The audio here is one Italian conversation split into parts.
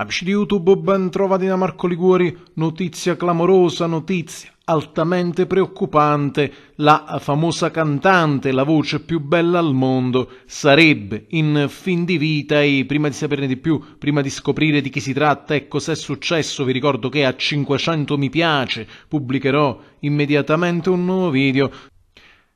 Amici di YouTube, ben trovati da Marco Liguori. Notizia clamorosa, notizia altamente preoccupante. La famosa cantante, la voce più bella al mondo, sarebbe in fin di vita e prima di saperne di più, prima di scoprire di chi si tratta ecco, e cos'è successo, vi ricordo che a 500 mi piace pubblicherò immediatamente un nuovo video.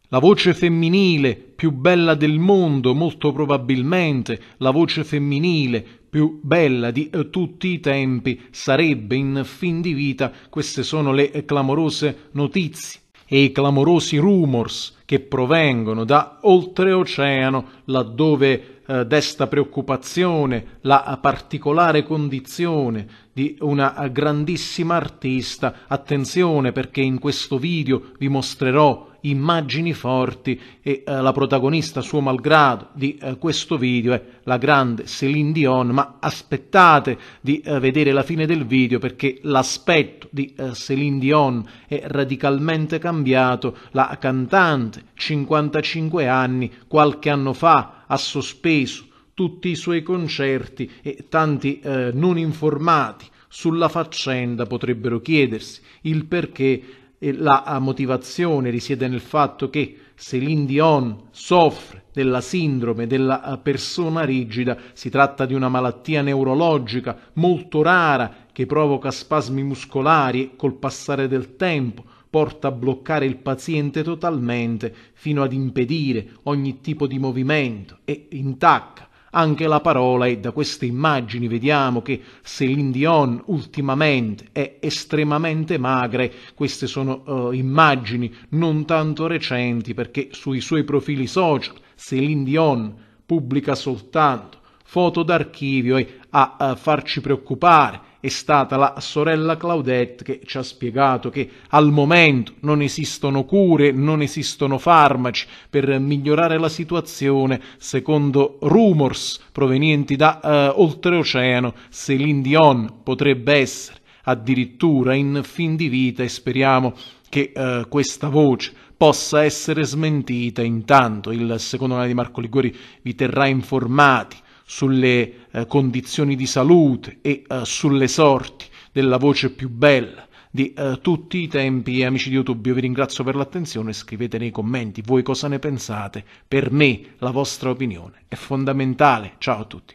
La voce femminile più bella del mondo, molto probabilmente, la voce femminile più bella di eh, tutti i tempi sarebbe in fin di vita, queste sono le eh, clamorose notizie e i clamorosi rumors che provengono da oltreoceano, laddove eh, desta preoccupazione la particolare condizione di una eh, grandissima artista. Attenzione perché in questo video vi mostrerò immagini forti e eh, la protagonista suo malgrado di eh, questo video è la grande Céline Dion, ma aspettate di eh, vedere la fine del video perché l'aspetto di eh, Céline Dion è radicalmente cambiato, la cantante 55 anni qualche anno fa ha sospeso tutti i suoi concerti e tanti eh, non informati sulla faccenda potrebbero chiedersi il perché la ah, motivazione risiede nel fatto che Céline Dion soffre della sindrome della ah, persona rigida, si tratta di una malattia neurologica molto rara che provoca spasmi muscolari e col passare del tempo porta a bloccare il paziente totalmente fino ad impedire ogni tipo di movimento e intacca anche la parola e da queste immagini vediamo che Céline Dion ultimamente è estremamente magre, queste sono eh, immagini non tanto recenti perché sui suoi profili social Céline Dion pubblica soltanto foto d'archivio e a, a eh, farci preoccupare è stata la sorella Claudette che ci ha spiegato che al momento non esistono cure, non esistono farmaci per migliorare la situazione, secondo rumors provenienti da eh, oltreoceano, Céline Dion potrebbe essere addirittura in fin di vita e speriamo che eh, questa voce possa essere smentita. Intanto il secondo canale di Marco Liguori vi terrà informati sulle eh, condizioni di salute e eh, sulle sorti della voce più bella di eh, tutti i tempi. Amici di YouTube, io vi ringrazio per l'attenzione, scrivete nei commenti voi cosa ne pensate, per me la vostra opinione è fondamentale. Ciao a tutti.